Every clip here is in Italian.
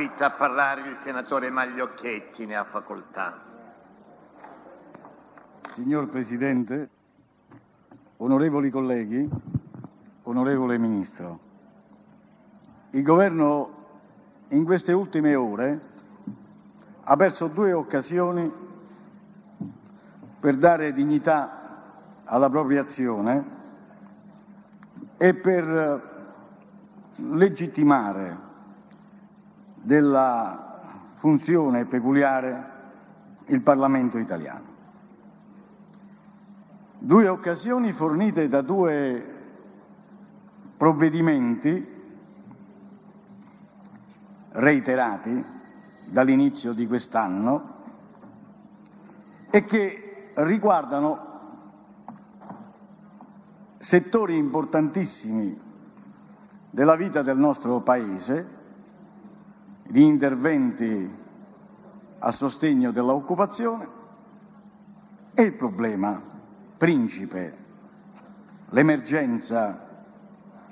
iscritto a parlare il senatore Magliocchetti, ne ha facoltà. Signor Presidente, onorevoli colleghi, onorevole Ministro, il Governo in queste ultime ore ha perso due occasioni per dare dignità alla propria azione e per legittimare della funzione peculiare il Parlamento italiano. Due occasioni fornite da due provvedimenti reiterati dall'inizio di quest'anno e che riguardano settori importantissimi della vita del nostro Paese gli interventi a sostegno dell'occupazione e il problema principe, l'emergenza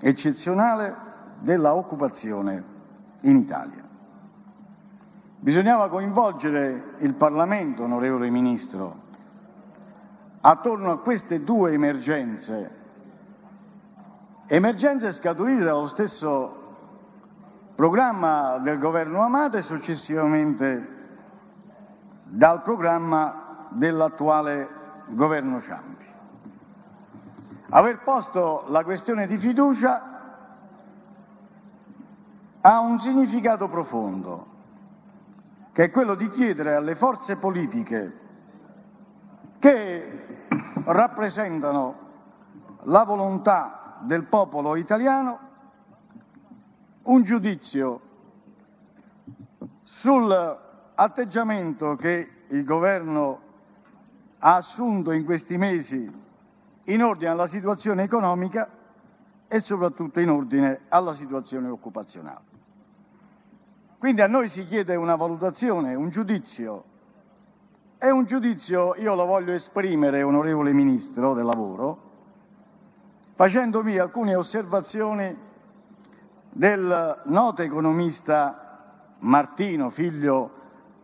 eccezionale della occupazione in Italia. Bisognava coinvolgere il Parlamento, onorevole Ministro, attorno a queste due emergenze, emergenze scaturite dallo stesso programma del governo Amato e successivamente dal programma dell'attuale governo Ciampi. Aver posto la questione di fiducia ha un significato profondo, che è quello di chiedere alle forze politiche che rappresentano la volontà del popolo italiano un giudizio sull'atteggiamento che il Governo ha assunto in questi mesi in ordine alla situazione economica e soprattutto in ordine alla situazione occupazionale. Quindi a noi si chiede una valutazione, un giudizio. E un giudizio io lo voglio esprimere, onorevole Ministro del Lavoro, facendovi alcune osservazioni del noto economista Martino, figlio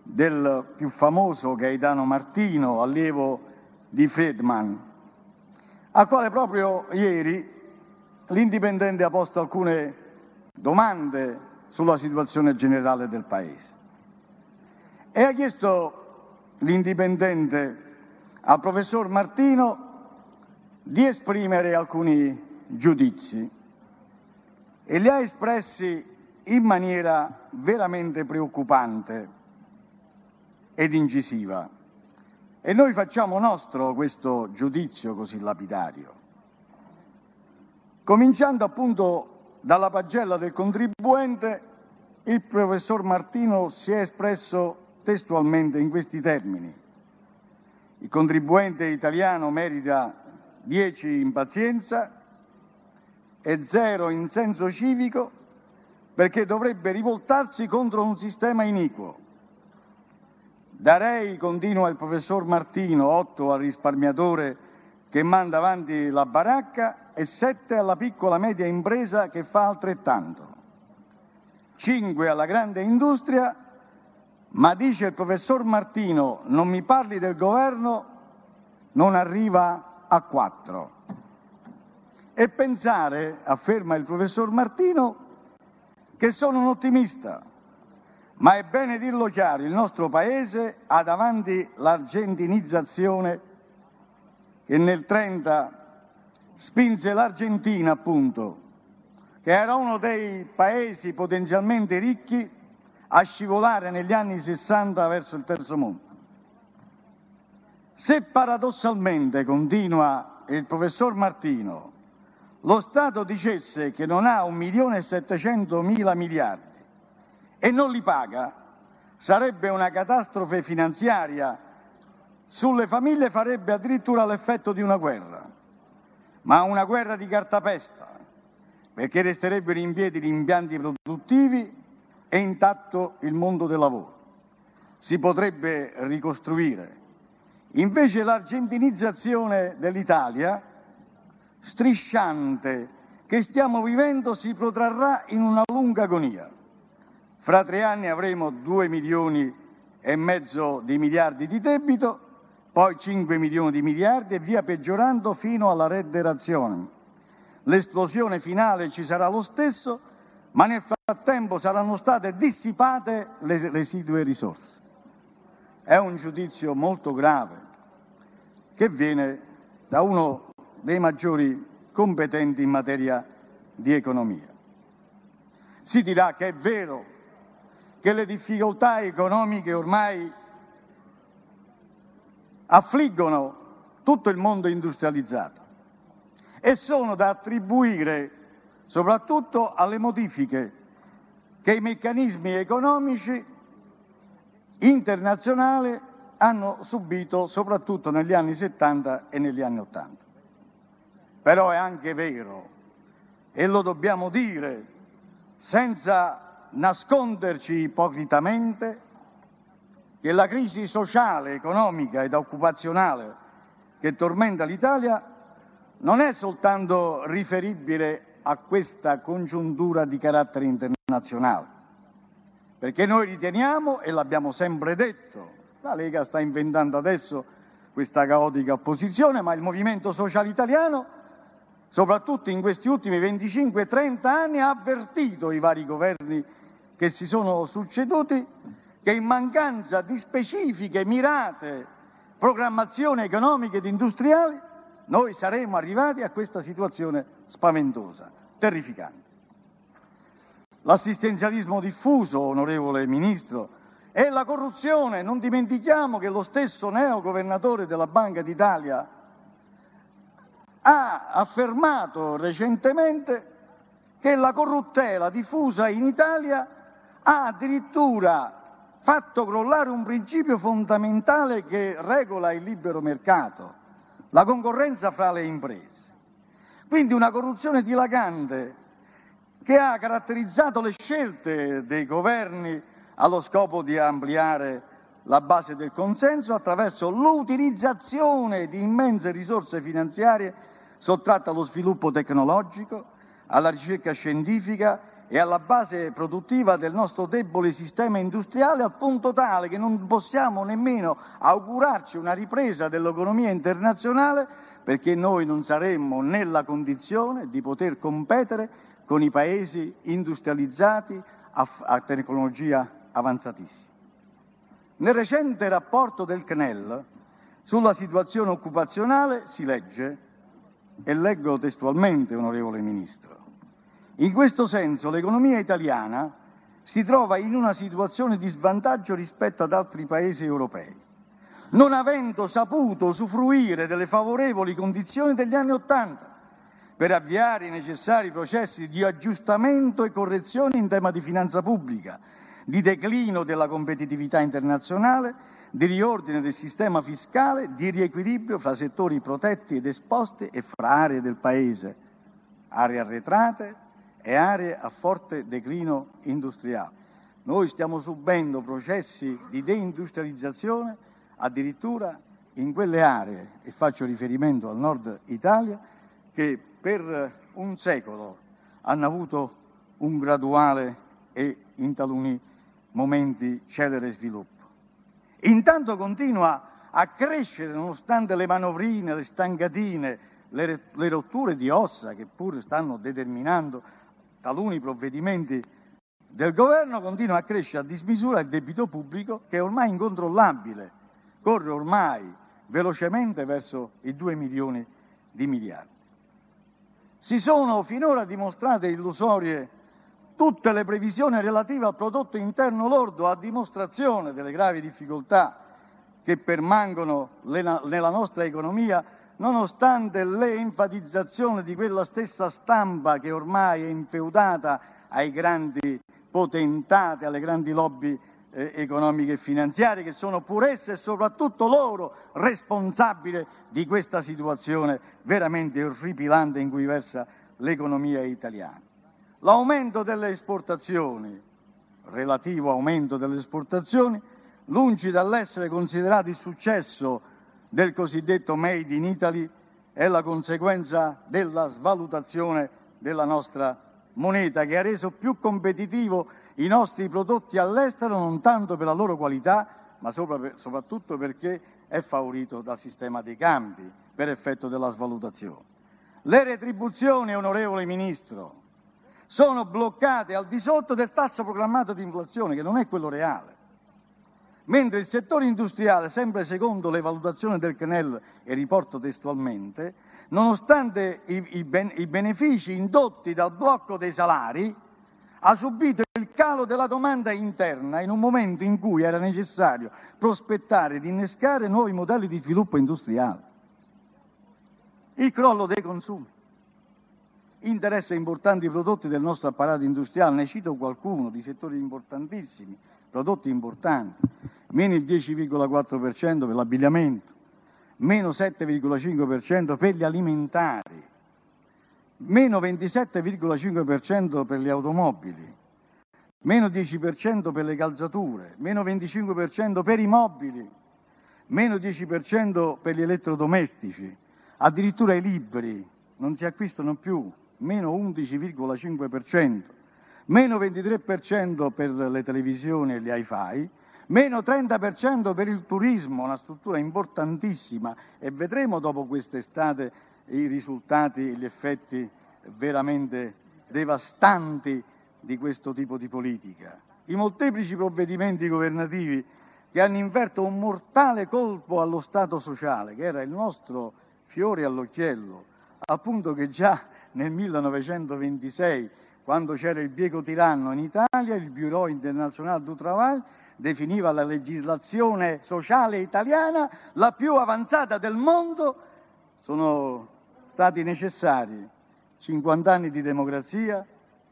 del più famoso Gaetano Martino, allievo di Friedman, al quale proprio ieri l'Indipendente ha posto alcune domande sulla situazione generale del Paese. E ha chiesto l'Indipendente al professor Martino di esprimere alcuni giudizi e li ha espressi in maniera veramente preoccupante ed incisiva. E noi facciamo nostro questo giudizio così lapidario, cominciando appunto dalla pagella del contribuente il professor Martino si è espresso testualmente in questi termini. Il contribuente italiano merita 10 in pazienza, e zero in senso civico perché dovrebbe rivoltarsi contro un sistema iniquo. Darei, continua il professor Martino, otto al risparmiatore che manda avanti la baracca e sette alla piccola media impresa che fa altrettanto. Cinque alla grande industria, ma dice il professor Martino, non mi parli del governo, non arriva a quattro e pensare, afferma il professor Martino, che sono un ottimista. Ma è bene dirlo chiaro, il nostro Paese ha davanti l'argentinizzazione che nel 30 spinse l'Argentina, appunto, che era uno dei paesi potenzialmente ricchi a scivolare negli anni 60 verso il terzo mondo. Se paradossalmente, continua il professor Martino, lo Stato dicesse che non ha 1.700.000 miliardi e non li paga, sarebbe una catastrofe finanziaria, sulle famiglie farebbe addirittura l'effetto di una guerra, ma una guerra di cartapesta, perché resterebbero in piedi gli impianti produttivi e intatto il mondo del lavoro. Si potrebbe ricostruire. Invece l'argentinizzazione dell'Italia strisciante che stiamo vivendo si protrarrà in una lunga agonia. Fra tre anni avremo 2 milioni e mezzo di miliardi di debito, poi 5 milioni di miliardi e via peggiorando fino alla redderazione. L'esplosione finale ci sarà lo stesso, ma nel frattempo saranno state dissipate le residue risorse. È un giudizio molto grave che viene da uno dei maggiori competenti in materia di economia. Si dirà che è vero che le difficoltà economiche ormai affliggono tutto il mondo industrializzato e sono da attribuire soprattutto alle modifiche che i meccanismi economici internazionali hanno subito soprattutto negli anni 70 e negli anni 80 però è anche vero, e lo dobbiamo dire senza nasconderci ipocritamente, che la crisi sociale, economica ed occupazionale che tormenta l'Italia non è soltanto riferibile a questa congiuntura di carattere internazionale, perché noi riteniamo, e l'abbiamo sempre detto, la Lega sta inventando adesso questa caotica opposizione, ma il Movimento Sociale Italiano soprattutto in questi ultimi 25-30 anni, ha avvertito i vari governi che si sono succeduti che in mancanza di specifiche, mirate programmazioni economiche ed industriali, noi saremmo arrivati a questa situazione spaventosa, terrificante. L'assistenzialismo diffuso, onorevole Ministro, e la corruzione, non dimentichiamo che lo stesso neogovernatore della Banca d'Italia, ha affermato recentemente che la corruttela diffusa in Italia ha addirittura fatto crollare un principio fondamentale che regola il libero mercato, la concorrenza fra le imprese. Quindi una corruzione dilagante che ha caratterizzato le scelte dei governi allo scopo di ampliare la base del consenso attraverso l'utilizzazione di immense risorse finanziarie sottratta allo sviluppo tecnologico, alla ricerca scientifica e alla base produttiva del nostro debole sistema industriale al punto tale che non possiamo nemmeno augurarci una ripresa dell'economia internazionale perché noi non saremmo nella condizione di poter competere con i paesi industrializzati a, a tecnologia avanzatissima. Nel recente rapporto del CNEL sulla situazione occupazionale si legge e leggo testualmente, onorevole Ministro. In questo senso l'economia italiana si trova in una situazione di svantaggio rispetto ad altri paesi europei, non avendo saputo usufruire delle favorevoli condizioni degli anni Ottanta per avviare i necessari processi di aggiustamento e correzione in tema di finanza pubblica, di declino della competitività internazionale di riordine del sistema fiscale, di riequilibrio fra settori protetti ed esposti e fra aree del Paese, aree arretrate e aree a forte declino industriale. Noi stiamo subendo processi di deindustrializzazione addirittura in quelle aree, e faccio riferimento al nord Italia, che per un secolo hanno avuto un graduale e in taluni momenti celere sviluppo. Intanto continua a crescere nonostante le manovrine, le stancatine, le, le rotture di ossa che pure stanno determinando taluni provvedimenti del governo, continua a crescere a dismisura il debito pubblico che è ormai incontrollabile, corre ormai velocemente verso i 2 milioni di miliardi. Si sono finora dimostrate illusorie tutte le previsioni relative al prodotto interno lordo, a dimostrazione delle gravi difficoltà che permangono nella nostra economia, nonostante l'enfatizzazione di quella stessa stampa che ormai è infeudata ai grandi potentati, alle grandi lobby eh, economiche e finanziarie, che sono pur esse e soprattutto loro responsabili di questa situazione veramente orripilante in cui versa l'economia italiana. L'aumento delle esportazioni, relativo aumento delle esportazioni, lungi dall'essere considerato il successo del cosiddetto Made in Italy, è la conseguenza della svalutazione della nostra moneta che ha reso più competitivo i nostri prodotti all'estero non tanto per la loro qualità, ma sopra, soprattutto perché è favorito dal sistema dei cambi per effetto della svalutazione. Le retribuzioni, onorevole Ministro, sono bloccate al di sotto del tasso programmato di inflazione, che non è quello reale. Mentre il settore industriale, sempre secondo le valutazioni del CNEL, e riporto testualmente, nonostante i, i, ben, i benefici indotti dal blocco dei salari, ha subito il calo della domanda interna in un momento in cui era necessario prospettare ed innescare nuovi modelli di sviluppo industriale. Il crollo dei consumi interessa importanti prodotti del nostro apparato industriale. Ne cito qualcuno di settori importantissimi, prodotti importanti. Meno il 10,4% per l'abbigliamento, meno 7,5% per gli alimentari, meno 27,5% per le automobili, meno 10% per le calzature, meno 25% per i mobili, meno 10% per gli elettrodomestici, addirittura i libri non si acquistano più, meno 11,5%, meno 23% per le televisioni e gli hi-fi, meno 30% per il turismo, una struttura importantissima e vedremo dopo quest'estate i risultati e gli effetti veramente devastanti di questo tipo di politica. I molteplici provvedimenti governativi che hanno inverto un mortale colpo allo Stato sociale, che era il nostro fiore all'occhiello, appunto che già nel 1926, quando c'era il piego tiranno in Italia, il Bureau Internazionale du Travail definiva la legislazione sociale italiana la più avanzata del mondo, sono stati necessari 50 anni di democrazia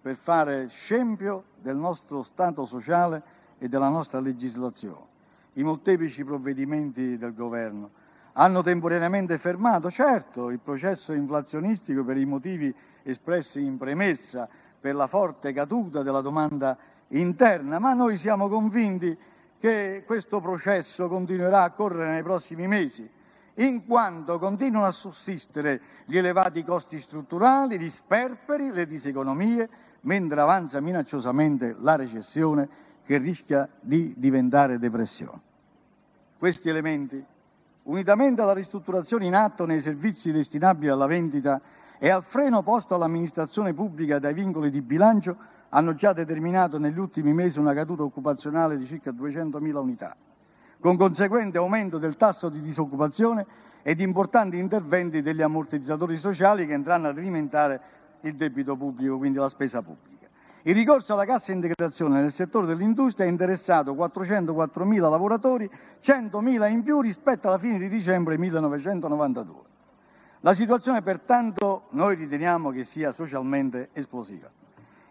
per fare scempio del nostro Stato sociale e della nostra legislazione. I molteplici provvedimenti del governo, hanno temporaneamente fermato, certo, il processo inflazionistico per i motivi espressi in premessa, per la forte caduta della domanda interna, ma noi siamo convinti che questo processo continuerà a correre nei prossimi mesi, in quanto continuano a sussistere gli elevati costi strutturali, gli sperperi, le diseconomie, mentre avanza minacciosamente la recessione che rischia di diventare depressione. Questi elementi unitamente alla ristrutturazione in atto nei servizi destinabili alla vendita e al freno posto all'amministrazione pubblica dai vincoli di bilancio, hanno già determinato negli ultimi mesi una caduta occupazionale di circa 200.000 unità, con conseguente aumento del tasso di disoccupazione ed importanti interventi degli ammortizzatori sociali che andranno ad alimentare il debito pubblico, quindi la spesa pubblica. Il ricorso alla cassa integrazione nel settore dell'industria ha interessato 404.000 lavoratori, 100.000 in più rispetto alla fine di dicembre 1992. La situazione pertanto noi riteniamo che sia socialmente esplosiva,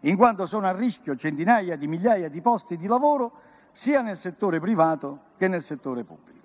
in quanto sono a rischio centinaia di migliaia di posti di lavoro sia nel settore privato che nel settore pubblico.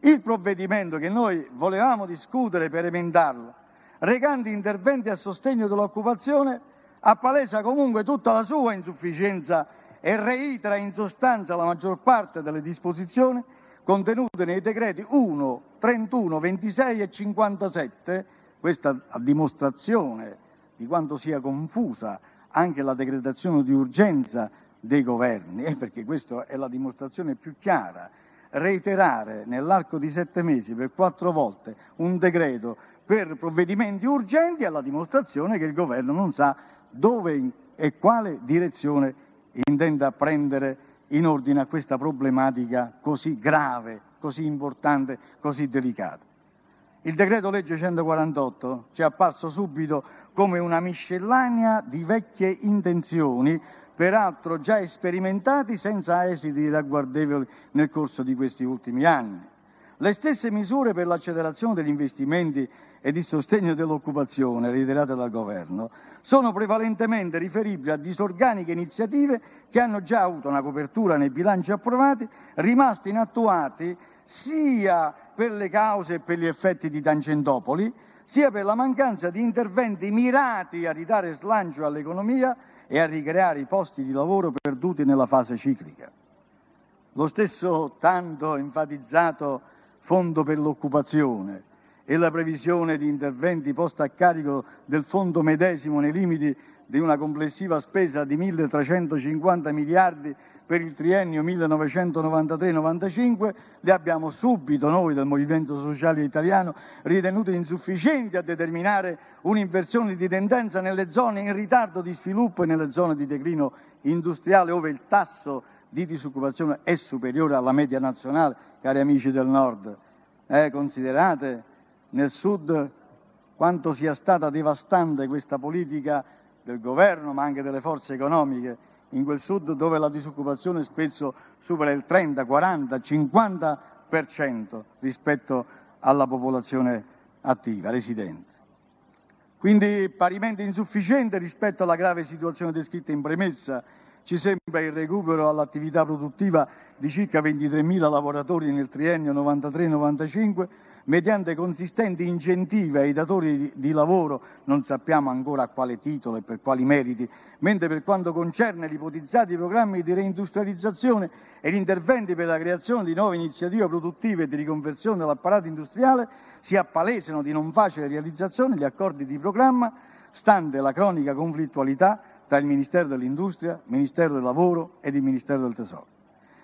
Il provvedimento che noi volevamo discutere per emendarlo, recante interventi a sostegno dell'occupazione, appalesa comunque tutta la sua insufficienza e reitera in sostanza la maggior parte delle disposizioni contenute nei decreti 1, 31, 26 e 57, questa a dimostrazione di quanto sia confusa anche la decretazione di urgenza dei governi, eh, perché questa è la dimostrazione più chiara. Reiterare nell'arco di sette mesi per quattro volte un decreto per provvedimenti urgenti è la dimostrazione che il governo non sa dove e quale direzione intenda prendere in ordine a questa problematica così grave, così importante, così delicata. Il decreto legge 148 ci è apparso subito come una miscellanea di vecchie intenzioni, peraltro già sperimentati senza esiti ragguardevoli nel corso di questi ultimi anni. Le stesse misure per l'accelerazione degli investimenti e di sostegno dell'occupazione reiterate dal governo sono prevalentemente riferibili a disorganiche iniziative che hanno già avuto una copertura nei bilanci approvati, rimaste inattuate sia per le cause e per gli effetti di Tangentopoli, sia per la mancanza di interventi mirati a ridare slancio all'economia e a ricreare i posti di lavoro perduti nella fase ciclica. Lo stesso tanto enfatizzato fondo per l'occupazione, e la previsione di interventi posti a carico del fondo medesimo nei limiti di una complessiva spesa di 1.350 miliardi per il triennio 1993-95, li abbiamo subito noi del Movimento Sociale Italiano ritenuti insufficienti a determinare un'inversione di tendenza nelle zone in ritardo di sviluppo e nelle zone di declino industriale dove il tasso di disoccupazione è superiore alla media nazionale, cari amici del Nord. Eh, considerate nel Sud quanto sia stata devastante questa politica del governo, ma anche delle forze economiche, in quel Sud dove la disoccupazione spesso supera il 30, 40, 50% rispetto alla popolazione attiva, residente. Quindi parimenti insufficiente rispetto alla grave situazione descritta in premessa, ci sembra il recupero all'attività produttiva di circa 23.000 lavoratori nel triennio 93-95 mediante consistenti incentivi ai datori di lavoro, non sappiamo ancora a quale titolo e per quali meriti, mentre per quanto concerne gli ipotizzati programmi di reindustrializzazione e gli interventi per la creazione di nuove iniziative produttive e di riconversione dell'apparato industriale, si appalesano di non facile realizzazione gli accordi di programma, stante la cronica conflittualità tra il Ministero dell'Industria, il Ministero del Lavoro ed il Ministero del Tesoro.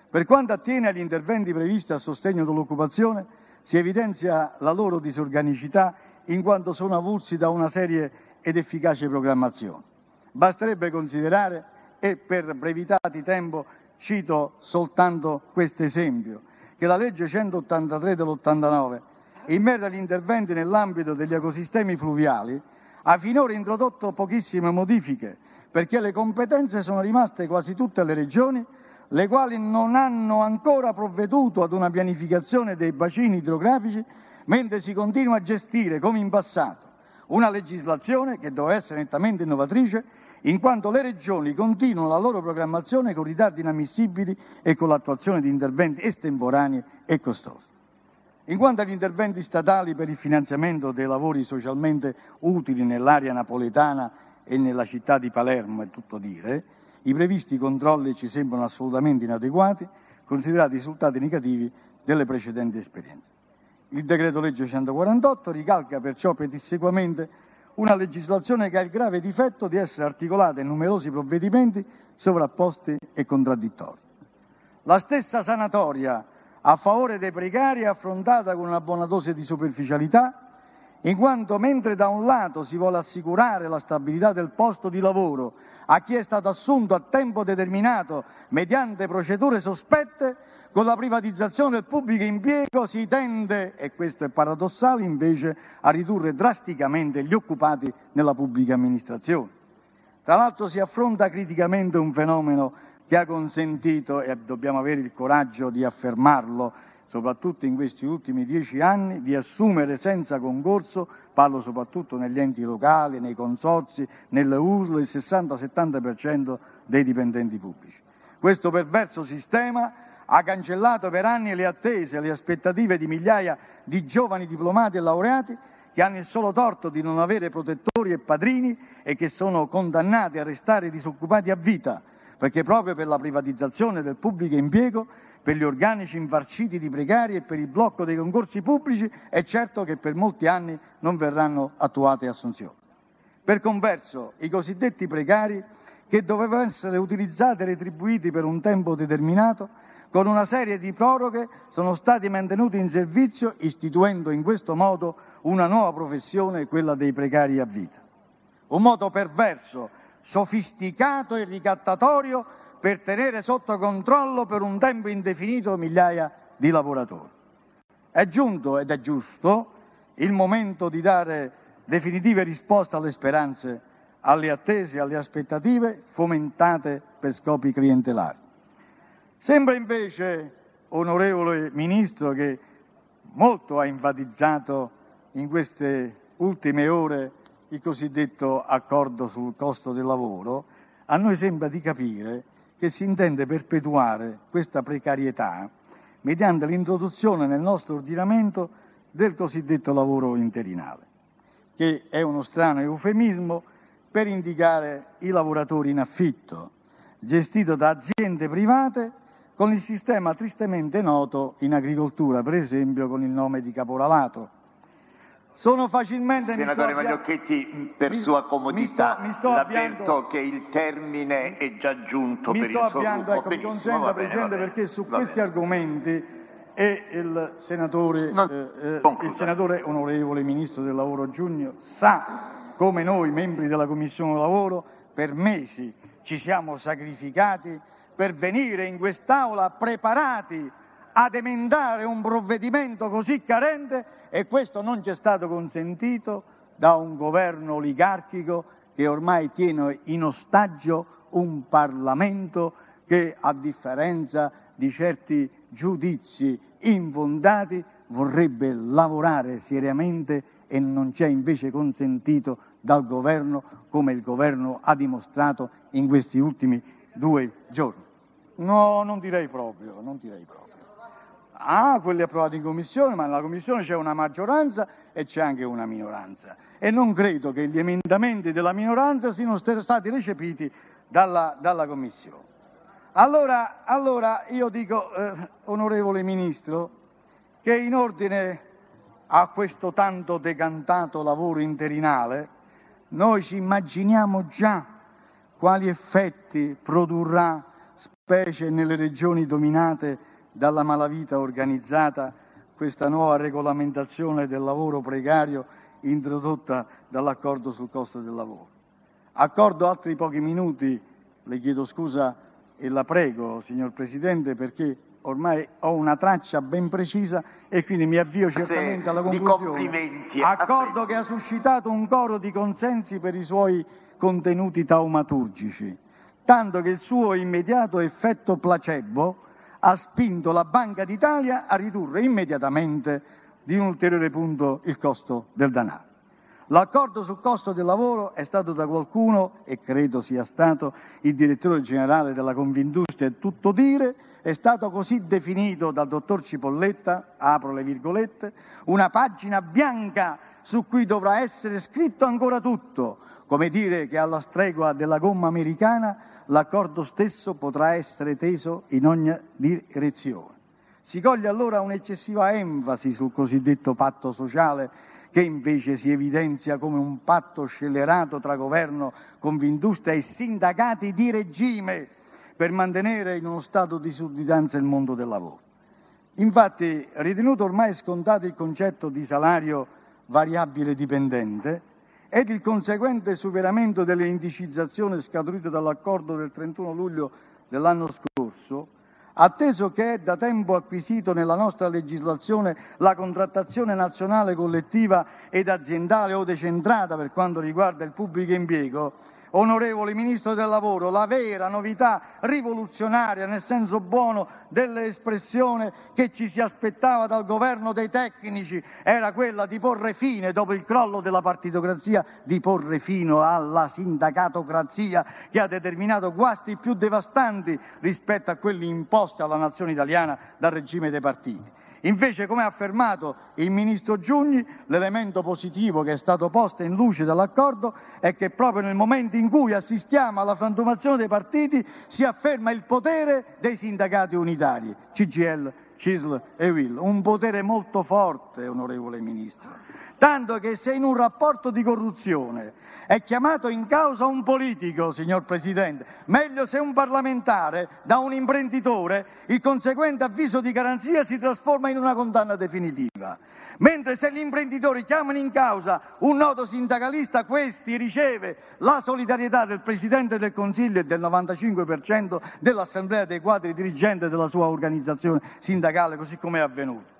Per quanto attiene agli interventi previsti a sostegno dell'occupazione, si evidenzia la loro disorganicità in quanto sono avulsi da una serie ed efficace programmazione. Basterebbe considerare, e per brevità di tempo cito soltanto questo esempio, che la legge 183 dell'89, in merito agli interventi nell'ambito degli ecosistemi fluviali, ha finora introdotto pochissime modifiche, perché le competenze sono rimaste quasi tutte alle regioni le quali non hanno ancora provveduto ad una pianificazione dei bacini idrografici, mentre si continua a gestire, come in passato, una legislazione che doveva essere nettamente innovatrice, in quanto le regioni continuano la loro programmazione con ritardi inammissibili e con l'attuazione di interventi estemporanei e costosi. In quanto agli interventi statali per il finanziamento dei lavori socialmente utili nell'area napoletana e nella città di Palermo, è tutto dire, i previsti controlli ci sembrano assolutamente inadeguati, considerati i risultati negativi delle precedenti esperienze. Il decreto legge 148 ricalca perciò pedissequamente una legislazione che ha il grave difetto di essere articolata in numerosi provvedimenti sovrapposti e contraddittori. La stessa sanatoria a favore dei precari è affrontata con una buona dose di superficialità in quanto mentre da un lato si vuole assicurare la stabilità del posto di lavoro a chi è stato assunto a tempo determinato mediante procedure sospette, con la privatizzazione del pubblico impiego si tende, e questo è paradossale, invece a ridurre drasticamente gli occupati nella pubblica amministrazione. Tra l'altro si affronta criticamente un fenomeno che ha consentito, e dobbiamo avere il coraggio di affermarlo, soprattutto in questi ultimi dieci anni, di assumere senza concorso, parlo soprattutto negli enti locali, nei consorzi, nelle USL, il 60-70% dei dipendenti pubblici. Questo perverso sistema ha cancellato per anni le attese, e le aspettative di migliaia di giovani diplomati e laureati che hanno il solo torto di non avere protettori e padrini e che sono condannati a restare disoccupati a vita, perché proprio per la privatizzazione del pubblico impiego per gli organici infarciti di precari e per il blocco dei concorsi pubblici, è certo che per molti anni non verranno attuate assunzioni. Per converso, i cosiddetti precari, che dovevano essere utilizzati e retribuiti per un tempo determinato, con una serie di proroghe sono stati mantenuti in servizio, istituendo in questo modo una nuova professione, quella dei precari a vita. Un modo perverso, sofisticato e ricattatorio per tenere sotto controllo per un tempo indefinito migliaia di lavoratori. È giunto ed è giusto il momento di dare definitive risposte alle speranze, alle attese, alle aspettative fomentate per scopi clientelari. Sembra invece, onorevole Ministro, che molto ha enfatizzato in queste ultime ore il cosiddetto accordo sul costo del lavoro, a noi sembra di capire che si intende perpetuare questa precarietà mediante l'introduzione nel nostro ordinamento del cosiddetto lavoro interinale, che è uno strano eufemismo per indicare i lavoratori in affitto, gestito da aziende private con il sistema tristemente noto in agricoltura, per esempio con il nome di caporalato sono facilmente... Senatore Magliocchetti, per mi, sua comodità, mi sto, mi sto l'avverto che il termine è già giunto mi per il suo gruppo. Ecco, mi consenta, Presidente, perché su questi argomenti e il senatore, no, eh, eh il senatore onorevole Ministro del Lavoro Giugno sa come noi, membri della Commissione del Lavoro, per mesi ci siamo sacrificati per venire in quest'Aula preparati ad emendare un provvedimento così carente e questo non ci è stato consentito da un governo oligarchico che ormai tiene in ostaggio un Parlamento che, a differenza di certi giudizi infondati, vorrebbe lavorare seriamente e non ci è invece consentito dal governo come il governo ha dimostrato in questi ultimi due giorni. No, non direi proprio, non direi proprio. Ah, quelli approvati in commissione, ma nella commissione c'è una maggioranza e c'è anche una minoranza. E non credo che gli emendamenti della minoranza siano stati recepiti dalla, dalla commissione. Allora, allora, io dico, eh, onorevole Ministro, che in ordine a questo tanto decantato lavoro interinale, noi ci immaginiamo già quali effetti produrrà, specie nelle regioni dominate dalla malavita organizzata questa nuova regolamentazione del lavoro precario introdotta dall'accordo sul costo del lavoro. Accordo altri pochi minuti, le chiedo scusa e la prego, signor Presidente, perché ormai ho una traccia ben precisa e quindi mi avvio certamente alla conclusione. Accordo che ha suscitato un coro di consensi per i suoi contenuti taumaturgici, tanto che il suo immediato effetto placebo ha spinto la Banca d'Italia a ridurre immediatamente di un ulteriore punto il costo del denaro. L'accordo sul costo del lavoro è stato da qualcuno, e credo sia stato il direttore generale della Convindustria, è tutto dire, è stato così definito dal dottor Cipolletta, apro le virgolette, una pagina bianca su cui dovrà essere scritto ancora tutto, come dire che alla stregua della gomma americana l'accordo stesso potrà essere teso in ogni direzione. Si coglie allora un'eccessiva enfasi sul cosiddetto patto sociale che invece si evidenzia come un patto scellerato tra governo, Confindustria e sindacati di regime per mantenere in uno stato di sudditanza il mondo del lavoro. Infatti, ritenuto ormai scontato il concetto di salario variabile dipendente, ed il conseguente superamento dell'indicizzazione scaturita dall'accordo del 31 luglio dell'anno scorso, atteso che è da tempo acquisito nella nostra legislazione la contrattazione nazionale collettiva ed aziendale o decentrata per quanto riguarda il pubblico impiego, onorevole Ministro del Lavoro, la vera novità rivoluzionaria nel senso buono dell'espressione che ci si aspettava dal governo dei tecnici era quella di porre fine, dopo il crollo della partitocrazia, di porre fine alla sindacatocrazia che ha determinato guasti più devastanti rispetto a quelli imposti alla nazione italiana dal regime dei partiti. Invece, come ha affermato il ministro Giugni, l'elemento positivo che è stato posto in luce dall'accordo è che proprio nel momento in cui assistiamo alla frantumazione dei partiti si afferma il potere dei sindacati unitari, CGL CISL e WIL. Un potere molto forte, onorevole Ministro. Tanto che se in un rapporto di corruzione è chiamato in causa un politico, signor Presidente, meglio se un parlamentare da un imprenditore, il conseguente avviso di garanzia si trasforma in una condanna definitiva. Mentre se gli imprenditori chiamano in causa un noto sindacalista, questi riceve la solidarietà del Presidente del Consiglio e del 95% dell'Assemblea dei quadri dirigenti della sua organizzazione sindacale sindacale così come è avvenuto.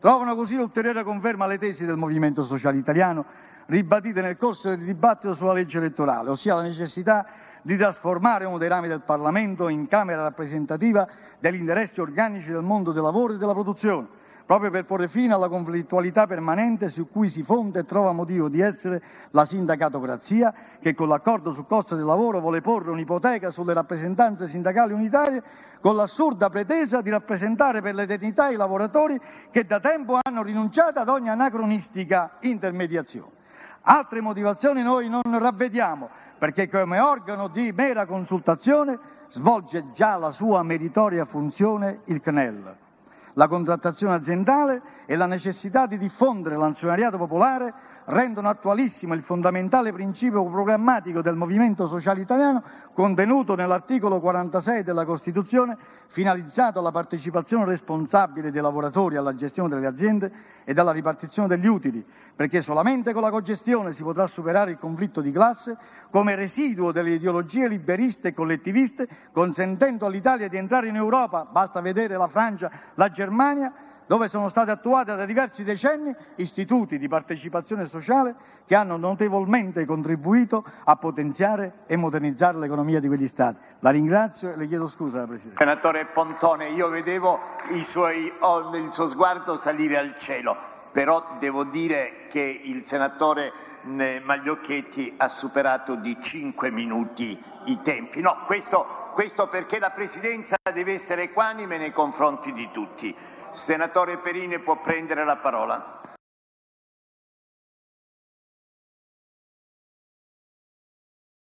Trovano così ulteriore conferma le tesi del Movimento Sociale Italiano ribadite nel corso del dibattito sulla legge elettorale, ossia la necessità di trasformare uno dei rami del Parlamento in Camera rappresentativa degli interessi organici del mondo del lavoro e della produzione, proprio per porre fine alla conflittualità permanente su cui si fonda e trova motivo di essere la sindacatocrazia, che con l'accordo sul costo del lavoro vuole porre un'ipoteca sulle rappresentanze sindacali unitarie, con l'assurda pretesa di rappresentare per l'eternità i lavoratori che da tempo hanno rinunciato ad ogni anacronistica intermediazione. Altre motivazioni noi non ravvediamo, perché come organo di mera consultazione svolge già la sua meritoria funzione il CNEL la contrattazione aziendale e la necessità di diffondere l'anzionariato popolare rendono attualissimo il fondamentale principio programmatico del movimento sociale italiano contenuto nell'articolo 46 della Costituzione, finalizzato alla partecipazione responsabile dei lavoratori alla gestione delle aziende e alla ripartizione degli utili, perché solamente con la cogestione si potrà superare il conflitto di classe come residuo delle ideologie liberiste e collettiviste, consentendo all'Italia di entrare in Europa, basta vedere la Francia, la Germania, dove sono state attuate da diversi decenni istituti di partecipazione sociale che hanno notevolmente contribuito a potenziare e modernizzare l'economia di quegli Stati. La ringrazio e le chiedo scusa, Presidente. Senatore Pontone, io vedevo suoi, il suo sguardo salire al cielo, però devo dire che il senatore Magliocchetti ha superato di cinque minuti i tempi. No, questo, questo perché la Presidenza deve essere equanime nei confronti di tutti. Senatore Perini può prendere la parola.